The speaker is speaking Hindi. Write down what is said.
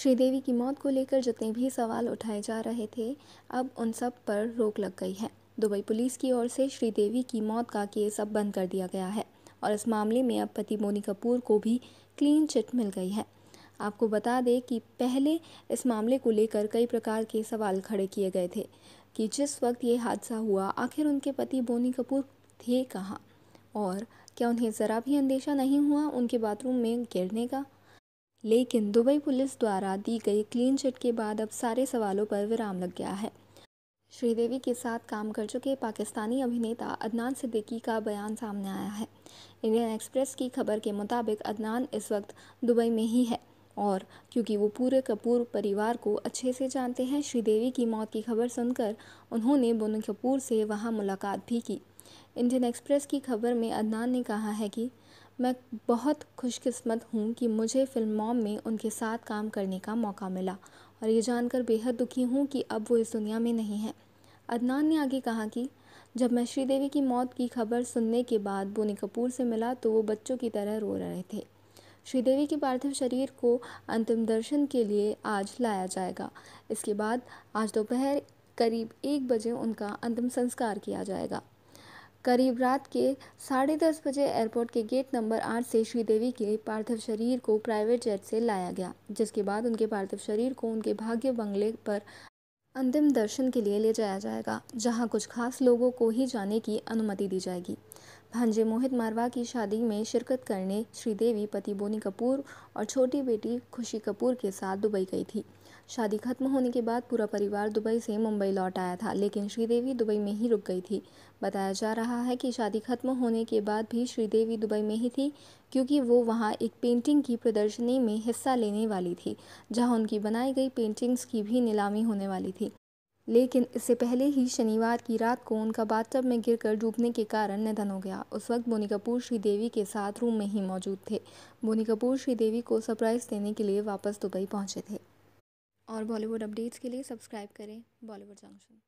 श्रीदेवी की मौत को लेकर जितने भी सवाल उठाए जा रहे थे अब उन सब पर रोक लग गई है दुबई पुलिस की ओर से श्रीदेवी की मौत का केस अब बंद कर दिया गया है और इस मामले में अब पति मोनी कपूर को भी क्लीन चिट मिल गई है आपको बता दें कि पहले इस मामले को लेकर कई प्रकार के सवाल खड़े किए गए थे कि जिस वक्त ये हादसा हुआ आखिर उनके पति बोनी कपूर थे कहाँ और क्या उन्हें ज़रा भी अंदेशा नहीं हुआ उनके बाथरूम में गिरने का लेकिन दुबई पुलिस द्वारा दी गई क्लीन चिट के बाद अब सारे सवालों पर विराम लग गया है श्रीदेवी के साथ काम कर चुके पाकिस्तानी अभिनेता अदनान सिद्दीकी का बयान सामने आया है इंडियन एक्सप्रेस की खबर के मुताबिक अदनान इस वक्त दुबई में ही है और क्योंकि वो पूरे कपूर परिवार को अच्छे से जानते हैं श्रीदेवी की मौत की खबर सुनकर उन्होंने बोनी कपूर से वहाँ मुलाकात भी की इंडियन एक्सप्रेस की खबर में अदनान ने कहा है कि मैं बहुत खुशकिस्मत हूँ कि मुझे फिल्म मॉम में उनके साथ काम करने का मौका मिला और ये जानकर बेहद दुखी हूँ कि अब वो इस दुनिया में नहीं है अदनान ने आगे कहा कि जब मैं श्रीदेवी की मौत की खबर सुनने के बाद बोनी कपूर से मिला तो वो बच्चों की तरह रो रहे थे श्रीदेवी के पार्थिव शरीर को अंतिम दर्शन के लिए आज लाया जाएगा इसके बाद आज दोपहर करीब एक बजे उनका अंतिम संस्कार किया जाएगा करीब रात के साढ़े दस बजे एयरपोर्ट के गेट नंबर आठ से श्रीदेवी के पार्थिव शरीर को प्राइवेट जेट से लाया गया जिसके बाद उनके पार्थिव शरीर को उनके भाग्य बंगले पर अंतिम दर्शन के लिए ले जाया जाएगा जहां कुछ खास लोगों को ही जाने की अनुमति दी जाएगी भांजे मोहित मारवा की शादी में शिरकत करने श्रीदेवी पति बोनी कपूर और छोटी बेटी खुशी कपूर के साथ दुबई गई थी शादी खत्म होने के बाद पूरा परिवार दुबई से मुंबई लौट आया था लेकिन श्रीदेवी दुबई में ही रुक गई थी बताया जा रहा है कि शादी खत्म होने के बाद भी श्रीदेवी दुबई में ही थी क्योंकि वो वहाँ एक पेंटिंग की प्रदर्शनी में हिस्सा लेने वाली थी जहाँ उनकी बनाई गई पेंटिंग्स की भी नीलामी होने वाली थी लेकिन इससे पहले ही शनिवार की रात को उनका बाथटब में गिरकर डूबने के कारण निधन हो गया उस वक्त बोनी कपूर श्रीदेवी के साथ रूम में ही मौजूद थे बोनी कपूर श्रीदेवी को सरप्राइज देने के लिए वापस दुबई पहुंचे थे और बॉलीवुड अपडेट्स के लिए सब्सक्राइब करें बॉलीवुड जंक्शन